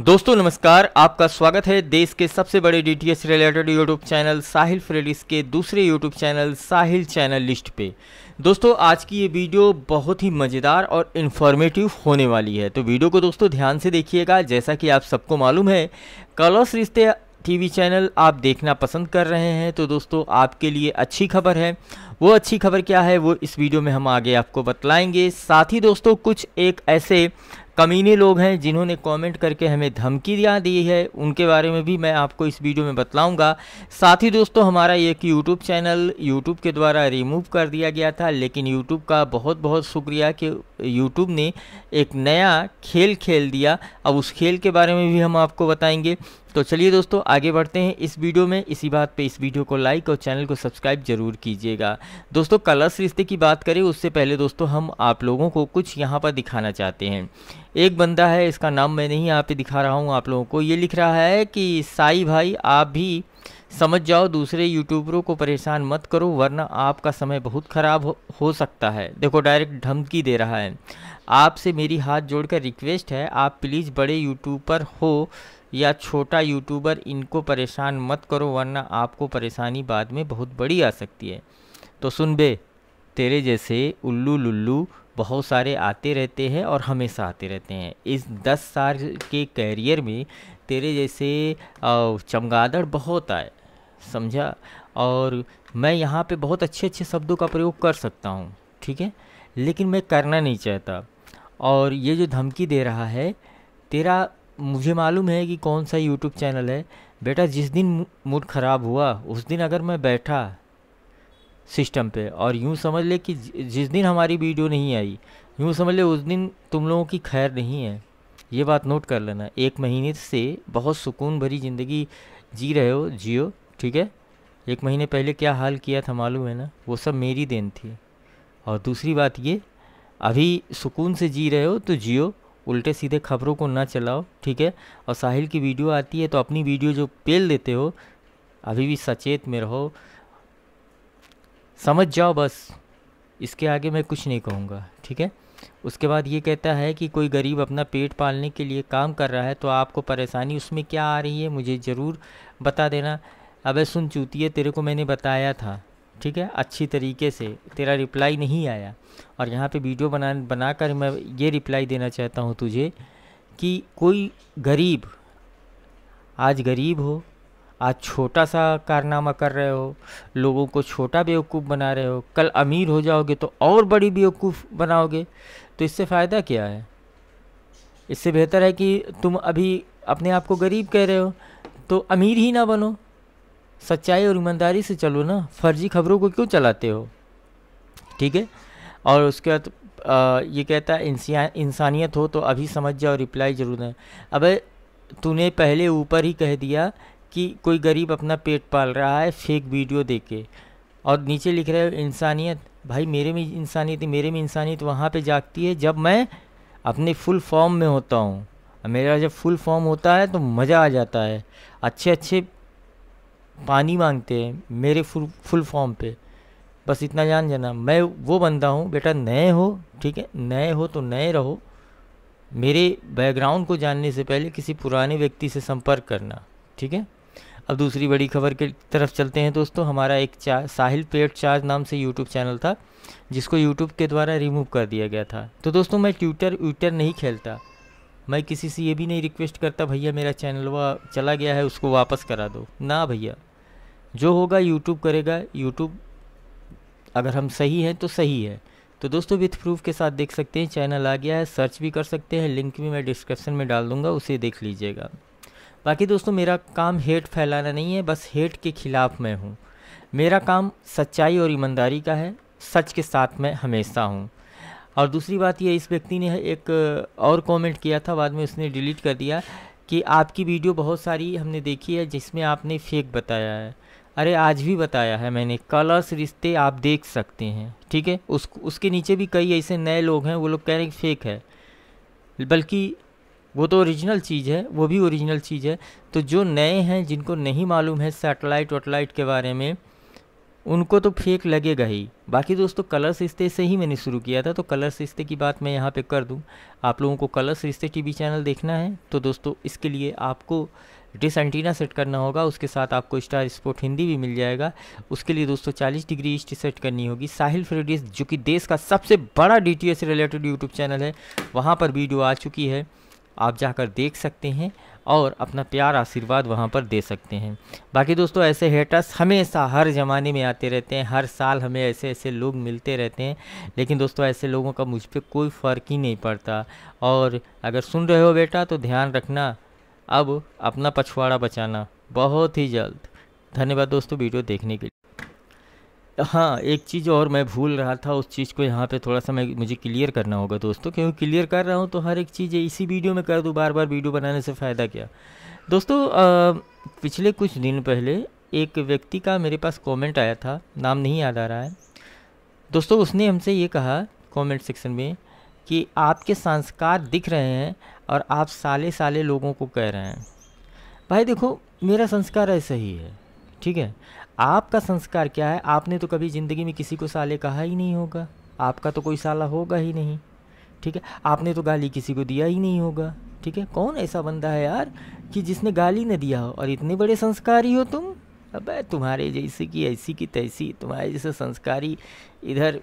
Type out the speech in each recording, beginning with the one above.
दोस्तों नमस्कार आपका स्वागत है देश के सबसे बड़े DTS related YouTube channel Sahil फ्रेडिस के दूसरे YouTube channel Sahil channel list पे दोस्तों आज की ये वीडियो बहुत ही मज़ेदार और इन्फॉर्मेटिव होने वाली है तो वीडियो को दोस्तों ध्यान से देखिएगा जैसा कि आप सबको मालूम है कलौस रिश्ते टीवी चैनल आप देखना पसंद कर रहे हैं तो दोस्तों आपके लिए अच्छी खबर है वो अच्छी खबर क्या है वो इस वीडियो में हम आगे आपको बतलाएंगे साथ ही दोस्तों कुछ एक ऐसे कमीने लोग हैं जिन्होंने कमेंट करके हमें दिया दी है उनके बारे में भी मैं आपको इस वीडियो में बतलाऊंगा साथ ही दोस्तों हमारा एक यूट्यूब चैनल यूट्यूब के द्वारा रिमूव कर दिया गया था लेकिन यूट्यूब का बहुत बहुत शुक्रिया कि यूट्यूब ने एक नया खेल खेल दिया अब उस खेल के बारे में भी हम आपको बताएंगे तो चलिए दोस्तों आगे बढ़ते हैं इस वीडियो में इसी बात पर इस वीडियो को लाइक और चैनल को सब्सक्राइब जरूर कीजिएगा दोस्तों कलर्स रिश्ते की बात करें उससे पहले दोस्तों हम आप लोगों को कुछ यहाँ पर दिखाना चाहते हैं एक बंदा है इसका नाम मैं नहीं यहाँ पे दिखा रहा हूँ आप लोगों को ये लिख रहा है कि साई भाई आप भी समझ जाओ दूसरे यूट्यूबरों को परेशान मत करो वरना आपका समय बहुत ख़राब हो, हो सकता है देखो डायरेक्ट धमकी दे रहा है आपसे मेरी हाथ जोड़कर रिक्वेस्ट है आप प्लीज़ बड़े यूट्यूबर हो या छोटा यूट्यूबर इनको परेशान मत करो वरना आपको परेशानी बाद में बहुत बड़ी आ सकती है तो सुन बे तेरे जैसे उल्लू लुल्लू बहुत सारे आते रहते हैं और हमेशा आते रहते हैं इस दस साल के कैरियर में तेरे जैसे चमगादड़ बहुत आए समझा और मैं यहाँ पे बहुत अच्छे अच्छे शब्दों का प्रयोग कर सकता हूँ ठीक है लेकिन मैं करना नहीं चाहता और ये जो धमकी दे रहा है तेरा मुझे मालूम है कि कौन सा यूट्यूब चैनल है बेटा जिस दिन मूड ख़राब हुआ उस दिन अगर मैं बैठा सिस्टम पे और यूँ समझ ले कि जिस दिन हमारी वीडियो नहीं आई यूँ समझ ले उस दिन तुम लोगों की खैर नहीं है ये बात नोट कर लेना एक महीने से बहुत सुकून भरी ज़िंदगी जी रहे हो जियो ठीक है एक महीने पहले क्या हाल किया था मालूम है ना वो सब मेरी देन थी और दूसरी बात ये अभी सुकून से जी रहे हो तो जियो उल्टे सीधे खबरों को ना चलाओ ठीक है और साहिल की वीडियो आती है तो अपनी वीडियो जो पेल देते हो अभी भी सचेत में रहो समझ जाओ बस इसके आगे मैं कुछ नहीं कहूँगा ठीक है उसके बाद ये कहता है कि कोई गरीब अपना पेट पालने के लिए काम कर रहा है तो आपको परेशानी उसमें क्या आ रही है मुझे ज़रूर बता देना अबे सुन है तेरे को मैंने बताया था ठीक है अच्छी तरीके से तेरा रिप्लाई नहीं आया और यहाँ पे वीडियो बना बना कर मैं ये रिप्लाई देना चाहता हूँ तुझे कि कोई गरीब आज गरीब हो आज छोटा सा कारनामा कर रहे हो लोगों को छोटा बेवकूफ़ बना रहे हो कल अमीर हो जाओगे तो और बड़ी बेवकूफ़ बनाओगे तो इससे फ़ायदा क्या है इससे बेहतर है कि तुम अभी अपने आप को गरीब कह रहे हो तो अमीर ही ना बनो सच्चाई और ईमानदारी से चलो ना फर्जी खबरों को क्यों चलाते हो ठीक है और उसके बाद ये कहता है इंसानियत हो तो अभी समझ जाओ रिप्लाई ज़रूर दें अब तूने पहले ऊपर ही कह दिया कि कोई गरीब अपना पेट पाल रहा है फेक वीडियो दे के और नीचे लिख रहे हो इंसानियत भाई मेरे में इंसानियत मेरे में इंसानियत वहाँ पे जागती है जब मैं अपने फुल फॉर्म में होता हूँ मेरा जब फुल फॉर्म होता है तो मज़ा आ जाता है अच्छे अच्छे पानी मांगते हैं मेरे फुल फुल फॉर्म पे बस इतना जान जाना मैं वो बंदा हूँ बेटा नए हो ठीक है नए हो तो नए रहो मेरे बैकग्राउंड को जानने से पहले किसी पुराने व्यक्ति से संपर्क करना ठीक है अब दूसरी बड़ी खबर की तरफ चलते हैं दोस्तों हमारा एक चार साहिल पेट चार्ज नाम से यूट्यूब चैनल था जिसको यूट्यूब के द्वारा रिमूव कर दिया गया था तो दोस्तों मैं ट्विटर व्यूटर नहीं खेलता मैं किसी से ये भी नहीं रिक्वेस्ट करता भैया मेरा चैनल वह चला गया है उसको वापस करा दो ना भैया जो होगा यूट्यूब करेगा यूट्यूब अगर हम सही हैं तो सही है तो दोस्तों विथ प्रूफ के साथ देख सकते हैं चैनल आ गया है सर्च भी कर सकते हैं लिंक भी मैं डिस्क्रिप्शन में डाल दूंगा उसे देख लीजिएगा बाकी दोस्तों मेरा काम हेट फैलाना नहीं है बस हेट के ख़िलाफ़ मैं हूँ मेरा काम सच्चाई और ईमानदारी का है सच के साथ मैं हमेशा हूँ और दूसरी बात यह इस व्यक्ति ने एक और कमेंट किया था बाद में उसने डिलीट कर दिया कि आपकी वीडियो बहुत सारी हमने देखी है जिसमें आपने फेक बताया है अरे आज भी बताया है मैंने कलर्स रिश्ते आप देख सकते हैं ठीक है उस उसके नीचे भी कई ऐसे नए लोग हैं वो लोग कह रहे हैं फेक है बल्कि वो तो ओरिजिनल चीज़ है वो भी ओरिजिनल चीज़ है तो जो नए हैं जिनको नहीं मालूम है सैटेलाइट वटलाइट के बारे में उनको तो फेक लगेगा ही बाकी दोस्तों कलर रिश्ते से ही मैंने शुरू किया था तो कलर रिश्ते की बात मैं यहाँ पे कर दूँ आप लोगों को कलर रिश्ते टीवी चैनल देखना है तो दोस्तों इसके लिए आपको डिस एंटीना सेट करना होगा उसके साथ आपको स्टार स्पोर्ट हिंदी भी मिल जाएगा उसके लिए दोस्तों 40 डिग्री ईस्ट सेट करनी होगी साहिल फ्रेडिस जो कि देश का सबसे बड़ा डी रिलेटेड यूट्यूब चैनल है वहाँ पर वीडियो आ चुकी है आप जाकर देख सकते हैं और अपना प्यार आशीर्वाद वहाँ पर दे सकते हैं बाकी दोस्तों ऐसे हेटर्स हमेशा हर ज़माने में आते रहते हैं हर साल हमें ऐसे ऐसे लोग मिलते रहते हैं लेकिन दोस्तों ऐसे लोगों का मुझ पर कोई फ़र्क ही नहीं पड़ता और अगर सुन रहे हो बेटा तो ध्यान रखना अब अपना पछवाड़ा बचाना बहुत ही जल्द धन्यवाद दोस्तों वीडियो देखने के लिए हाँ एक चीज़ और मैं भूल रहा था उस चीज़ को यहाँ पे थोड़ा सा मैं मुझे क्लियर करना होगा दोस्तों क्योंकि क्लियर कर रहा हूँ तो हर एक चीज़ इसी वीडियो में कर दूँ बार बार वीडियो बनाने से फ़ायदा क्या दोस्तों आ, पिछले कुछ दिन पहले एक व्यक्ति का मेरे पास कमेंट आया था नाम नहीं याद आ रहा है दोस्तों उसने हमसे ये कहा कमेंट सेक्शन में कि आपके संस्कार दिख रहे हैं और आप साले साले लोगों को कह रहे हैं भाई देखो मेरा संस्कार ऐसा ही है ठीक है आपका संस्कार क्या है आपने तो कभी ज़िंदगी में किसी को साले कहा ही नहीं होगा आपका तो कोई साला होगा ही नहीं ठीक है आपने तो गाली किसी को दिया ही नहीं होगा ठीक है कौन ऐसा बंदा है यार कि जिसने गाली न दिया हो और इतने बड़े संस्कारी हो तुम अबे तुम्हारे जैसे कि ऐसी की तैसी तुम्हारे जैसे संस्कारी इधर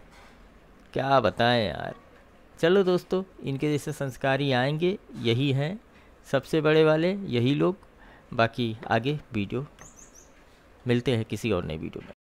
क्या बताएं यार चलो दोस्तों इनके जैसे संस्कारी आएंगे यही हैं सबसे बड़े वाले यही लोग बाकी आगे वीडियो मिलते हैं किसी और नई वीडियो में